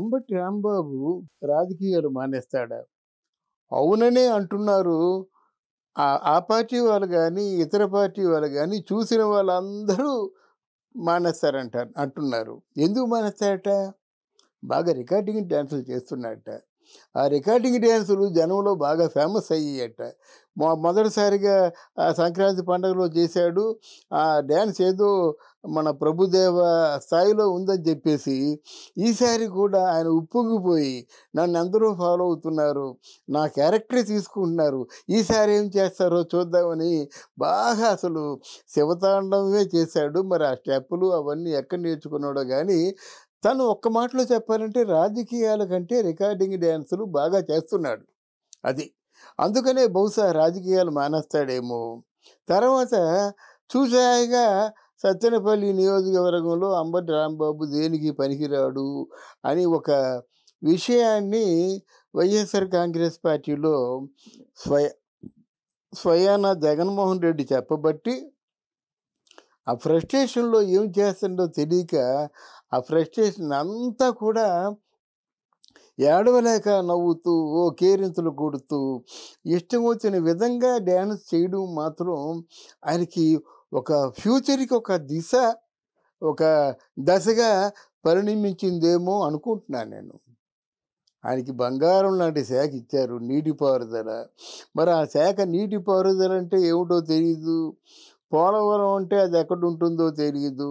అంబటి రాంబాబు రాజకీయాలు మానేస్తాడా అవుననే అంటున్నారు ఆ పార్టీ వాళ్ళు కానీ ఇతర పార్టీ వాళ్ళు కానీ చూసిన వాళ్ళందరూ మానేస్తారంట అంటున్నారు ఎందుకు మానేస్తారట బాగా రికార్డింగ్ డ్యాన్సులు చేస్తున్నాడట ఆ రికార్డింగ్ డ్యాన్సులు జనంలో బాగా ఫేమస్ అయ్యాయట మొదటిసారిగా ఆ సంక్రాంతి పండుగలో చేశాడు ఆ డ్యాన్స్ ఏదో మన ప్రభుదేవ స్థాయిలో ఉందని చెప్పేసి ఈసారి కూడా ఆయన ఉప్పొంగిపోయి నన్ను అందరూ ఫాలో అవుతున్నారు నా క్యారెక్టర్ తీసుకుంటున్నారు ఈసారి ఏం చేస్తారో చూద్దామని బాగా అసలు శివతాండవమే చేశాడు మరి ఆ స్టెప్పులు అవన్నీ ఎక్కడ నేర్చుకున్నాడో కానీ తను ఒక్క మాటలో చెప్పాలంటే రాజకీయాల కంటే రికార్డింగ్ డ్యాన్సులు బాగా చేస్తున్నాడు అది అందుకనే బహుశా రాజకీయాలు మానేస్తాడేమో తర్వాత చూసాయిగా సత్యనపల్లి నియోజకవర్గంలో అంబటి రాంబాబు దేనికి పనికిరాడు అని ఒక విషయాన్ని వైఎస్ఆర్ కాంగ్రెస్ పార్టీలో స్వయ స్వయాన జగన్మోహన్ రెడ్డి చెప్పబట్టి ఆ ఫ్రస్ట్రేషన్లో ఏం చేస్తుందో తెలియక ఆ ఫ్రస్ట్రేషన్ అంతా కూడా ఏడవలేక నవ్వుతూ ఓ కేరింతలు కొడుతూ ఇష్టం వచ్చిన విధంగా డ్యాన్స్ చేయడం మాత్రం ఆయనకి ఒక ఫ్యూచర్కి ఒక దిశ ఒక దశగా పరిణమించిందేమో అనుకుంటున్నాను నేను ఆయనకి బంగారం లాంటి శాఖ ఇచ్చారు నీటిపారుదల మరి ఆ శాఖ నీటిపారుదల అంటే ఏమిటో తెలియదు పోలవరం అంటే అది ఎక్కడ ఉంటుందో తెలియదు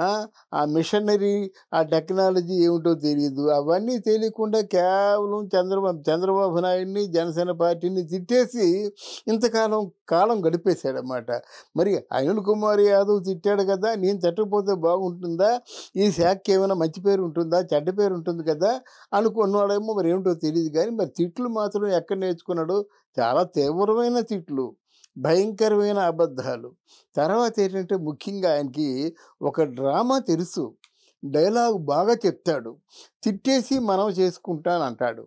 ఆ మిషనరీ ఆ టెక్నాలజీ ఏమిటో తెలియదు అవన్నీ తెలియకుండా కేవలం చంద్రబాబు చంద్రబాబు నాయుడిని జనసేన పార్టీని తిట్టేసి ఇంతకాలం కాలం గడిపేశాడనమాట మరి అనిల్ కుమార్ యాదవ్ తిట్టాడు కదా నేను తిట్టకపోతే బాగుంటుందా ఈ శాఖ ఏమైనా మంచి పేరు ఉంటుందా చెడ్డ పేరు ఉంటుంది కదా అనుకున్నాడేమో మరి ఏమిటో తెలియదు కానీ మరి తిట్లు మాత్రం ఎక్కడ నేర్చుకున్నాడు చాలా తీవ్రమైన తిట్లు భయంకరమైన అబద్ధాలు తర్వాత ఏంటంటే ముఖ్యంగా ఆయనకి ఒక డ్రామా తెలుసు డైలాగ్ బాగా చెప్తాడు తిట్టేసి మనం చేసుకుంటాను అంటాడు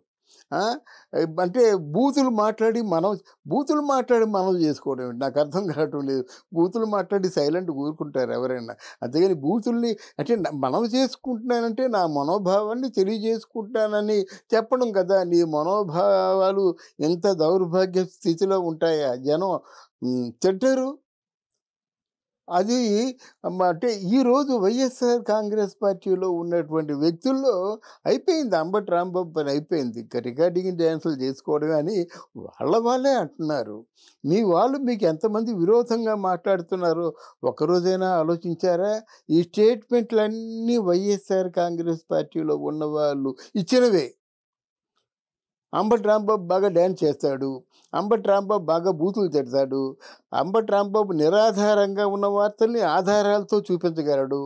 అంటే బూతులు మాట్లాడి మనం బూతులు మాట్లాడి మనం చేసుకోవడం నాకు అర్థం కావటం లేదు బూతులు మాట్లాడి సైలెంట్ ఊరుకుంటారు ఎవరైనా అంతేగాని బూతుల్ని అంటే మనం చేసుకుంటున్నానంటే నా మనోభావాన్ని తెలియజేసుకుంటానని చెప్పడం కదా నీ మనోభావాలు ఎంత దౌర్భాగ్య స్థితిలో ఉంటాయా జనం తింటారు అది అంటే ఈరోజు వైఎస్ఆర్ కాంగ్రెస్ పార్టీలో ఉన్నటువంటి వ్యక్తుల్లో అయిపోయింది అంబటి రాంబాబు పని అయిపోయింది ఇంకా రికార్డింగ్ డ్యాన్సులు చేసుకోవడం అని వాళ్ళ వాళ్ళే అంటున్నారు మీ వాళ్ళు మీకు ఎంతమంది విరోధంగా మాట్లాడుతున్నారో ఒకరోజైనా ఆలోచించారా ఈ స్టేట్మెంట్లన్నీ వైఎస్ఆర్ కాంగ్రెస్ పార్టీలో ఉన్నవాళ్ళు ఇచ్చినవే అంబట్ రాంబాబు బాగా డ్యాన్స్ చేస్తాడు అంబటి రాంబాబు బాగా బూతులు తిడతాడు అంబట్ రాంబాబు నిరాధారంగా ఉన్న వార్తల్ని ఆధారాలతో చూపించగలడు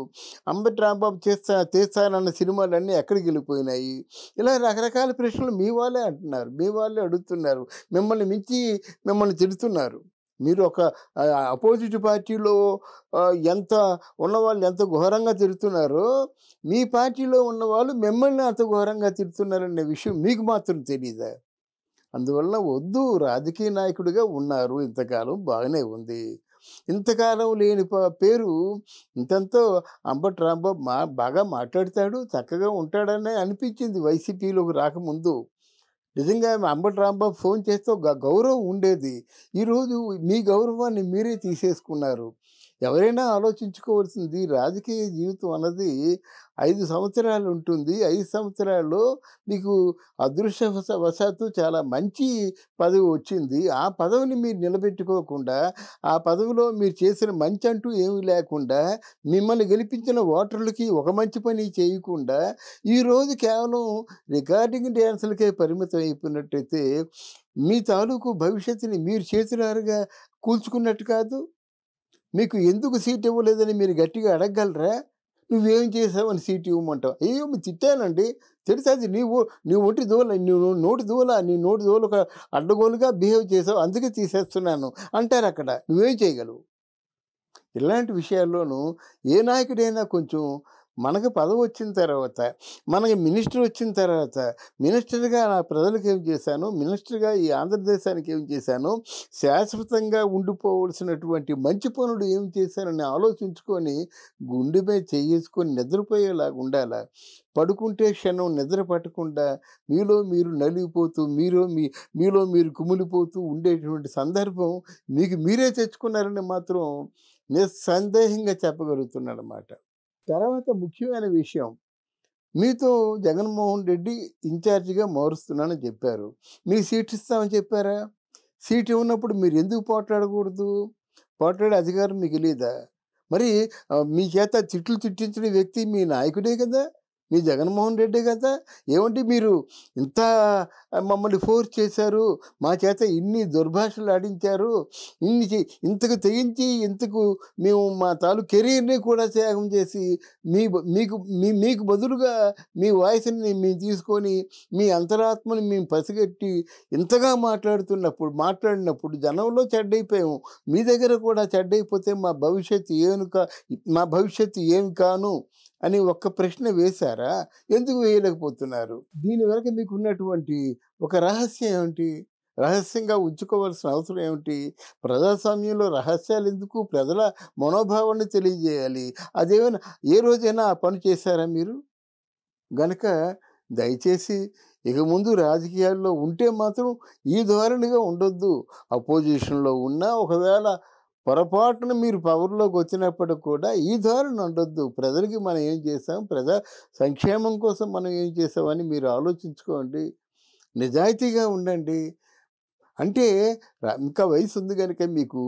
అంబటి రాంబాబు చేస్తా చేస్తానన్న సినిమాలన్నీ ఎక్కడికి వెళ్ళిపోయినాయి ఇలా రకరకాల ప్రశ్నలు మీ వాళ్ళే అంటున్నారు మీ వాళ్ళే అడుగుతున్నారు మిమ్మల్ని మించి మిమ్మల్ని తిడుతున్నారు మీరు ఒక అపోజిట్ పార్టీలో ఎంత ఉన్నవాళ్ళు ఎంత ఘోరంగా తిరుగుతున్నారో మీ పార్టీలో ఉన్నవాళ్ళు మిమ్మల్ని అంత ఘోరంగా తిరుగుతున్నారనే విషయం మీకు మాత్రం తెలియదా అందువల్ల వద్దు రాజకీయ నాయకుడిగా ఉన్నారు ఇంతకాలం బాగానే ఉంది ఇంతకాలం లేని పేరు ఇంతంతో అంబట్ రాంబాబు మా బాగా మాట్లాడతాడు చక్కగా ఉంటాడనే అనిపించింది వైసీపీలోకి రాకముందు నిజంగా అంబటి రాంబాబు ఫోన్ చేస్తే గౌరవం ఉండేది ఈరోజు మీ గౌరవాన్ని మీరే తీసేసుకున్నారు ఎవరైనా ఆలోచించుకోవాల్సింది రాజకీయ జీవితం అన్నది ఐదు సంవత్సరాలు ఉంటుంది ఐదు సంవత్సరాల్లో మీకు అదృష్టవశాత్తు చాలా మంచి పదవి వచ్చింది ఆ పదవిని మీరు నిలబెట్టుకోకుండా ఆ పదవిలో మీరు చేసిన మంచి అంటూ ఏమీ లేకుండా మిమ్మల్ని గెలిపించిన ఓటర్లకి ఒక మంచి పని చేయకుండా ఈరోజు కేవలం రికార్డింగ్ డ్యాన్సులకే పరిమితం అయిపోయినట్టయితే మీ తాలూకు భవిష్యత్తుని మీరు చేతులారుగా కూల్చుకున్నట్టు కాదు మీకు ఎందుకు సీట్ ఇవ్వలేదని మీరు గట్టిగా అడగగలరా నువ్వేం చేసావని సీట్ ఇవ్వమంటావు అయ్యో మీరు తిట్టానండి తెలుసా అది నీవు నీ ఒంటి దోల నువ్వు నోటి దోల నీ నోటి ఒక అడ్డగోలుగా బిహేవ్ చేసావు అందుకే తీసేస్తున్నాను అంటారు అక్కడ నువ్వేం చేయగలవు ఇలాంటి విషయాల్లోనూ ఏ నాయకుడైనా కొంచెం మనకు పదవి వచ్చిన తర్వాత మనకి మినిస్టర్ వచ్చిన తర్వాత మినిస్టర్గా నా ప్రజలకు ఏం చేశాను మినిస్టర్గా ఈ ఆంధ్రదేశానికి ఏం చేశాను శాశ్వతంగా ఉండిపోవలసినటువంటి మంచి పనులు ఏం చేశానని ఆలోచించుకొని గుండె మీద చేసుకొని నిద్రపోయేలాగా ఉండాలా పడుకుంటే క్షణం నిద్ర పట్టకుండా మీలో మీరు నలిగిపోతూ మీరు మీ మీలో మీరు కుమిలిపోతూ ఉండేటువంటి సందర్భం మీకు మీరే తెచ్చుకున్నారని మాత్రం నిస్సందేహంగా అన్నమాట తర్వాత ముఖ్యమైన విషయం మీతో జగన్మోహన్ రెడ్డి ఇన్ఛార్జిగా మారుస్తున్నానని చెప్పారు మీకు సీట్ ఇస్తామని చెప్పారా సీట్ ఉన్నప్పుడు మీరు ఎందుకు పోట్లాడకూడదు పోట్లాడే అధికారం మీకు లేదా మరి మీ చేత తిట్లు తిట్టించిన వ్యక్తి మీ నాయకుడే కదా మీ జగన్మోహన్ రెడ్డి కదా ఏమంటే మీరు ఇంత మమ్మల్ని ఫోర్స్ చేశారు మా చేత ఇన్ని దుర్భాషలు ఆడించారు ఇన్ని ఇంతకు తెగించి ఇంతకు మేము మా తాలూ కెరీర్ని కూడా త్యాగం చేసి మీ మీకు మీ మీకు బదులుగా మీ వాయిస్ని మేము తీసుకొని మీ అంతరాత్మని మేము పసిగట్టి ఇంతగా మాట్లాడుతున్నప్పుడు మాట్లాడినప్పుడు జనంలో చెడ్డైపోయాము మీ దగ్గర కూడా చెడ్డైపోతే మా భవిష్యత్తు ఏను కా మా భవిష్యత్తు ఏమి కాను అని ఒక్క ప్రశ్న వేశారా ఎందుకు వేయలేకపోతున్నారు దీని వెనక మీకు ఉన్నటువంటి ఒక రహస్యం ఏమిటి రహస్యంగా ఉంచుకోవాల్సిన అవసరం ఏమిటి ప్రజాస్వామ్యంలో రహస్యాలు ఎందుకు ప్రజల మనోభావాన్ని తెలియజేయాలి అదేమైనా ఏ రోజైనా ఆ పని చేశారా మీరు గనక దయచేసి ఇక ముందు రాజకీయాల్లో ఉంటే మాత్రం ఈ ధోరణిగా ఉండొద్దు అపోజిషన్లో ఉన్నా ఒకవేళ పొరపాటున మీరు పవర్లోకి వచ్చినప్పుడు కూడా ఈ ధోరణి ఉండొద్దు ప్రజలకి మనం ఏం చేసాం ప్రజా సంక్షేమం కోసం మనం ఏం చేసామని మీరు ఆలోచించుకోండి నిజాయితీగా ఉండండి అంటే ఇంకా వయసు ఉంది కనుక మీకు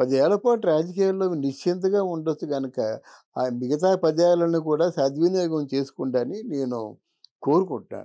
పదేళ్ల పాటు రాజకీయాల్లో నిశ్చింతగా ఉండొచ్చు కనుక ఆ మిగతా పదేళ్లను కూడా సద్వినియోగం చేసుకుంటాని నేను కోరుకుంటాను